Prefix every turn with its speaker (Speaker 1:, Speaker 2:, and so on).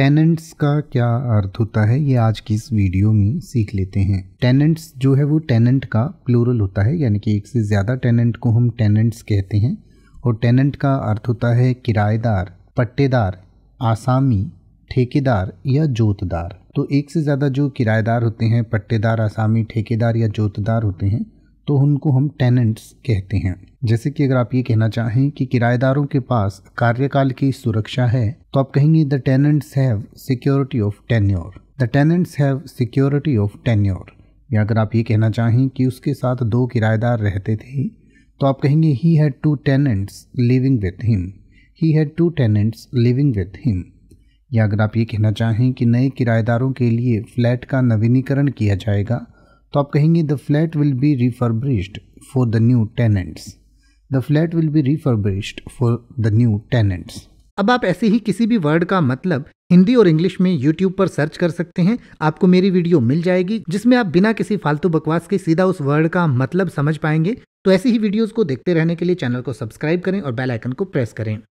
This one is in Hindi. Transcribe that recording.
Speaker 1: टेनेंट्स का क्या अर्थ होता है ये आज की इस वीडियो में सीख लेते हैं टेनेंट्स जो है वो टेनेंट का प्लूरल होता है यानी कि एक से ज़्यादा टेनेंट को हम टेनेंट्स कहते हैं और टेनेंट का अर्थ होता है किराएदार पट्टेदार आसामी ठेकेदार या जोतदार तो एक से ज़्यादा जो किराएदार होते हैं पट्टेदार आसामी ठेकेदार या जोतदार होते हैं तो उनको हम टेनेंट्स कहते हैं जैसे कि अगर आप ये कहना चाहें कि किराएदारों के पास कार्यकाल की सुरक्षा है तो आप कहेंगे the tenants have security of tenure the tenants have security of tenure या अगर आप ये कहना चाहें कि उसके साथ दो किराएदार रहते थे तो आप कहेंगे he had two tenants living with him he had two tenants living with him या अगर आप ये कहना चाहें कि नए किराएदारों के लिए फ्लैट का नवीनीकरण किया जाएगा तो आप कहेंगे the flat will be refurbished for the new tenants the flat will be refurbished for the new tenants अब आप ऐसे ही किसी भी वर्ड का मतलब हिंदी और इंग्लिश में यूट्यूब पर सर्च कर सकते हैं आपको मेरी वीडियो मिल जाएगी जिसमें आप बिना किसी फालतू बकवास के सीधा उस वर्ड का मतलब समझ पाएंगे तो ऐसी ही वीडियोस को देखते रहने के लिए चैनल को सब्सक्राइब करें और बेल आइकन को प्रेस करें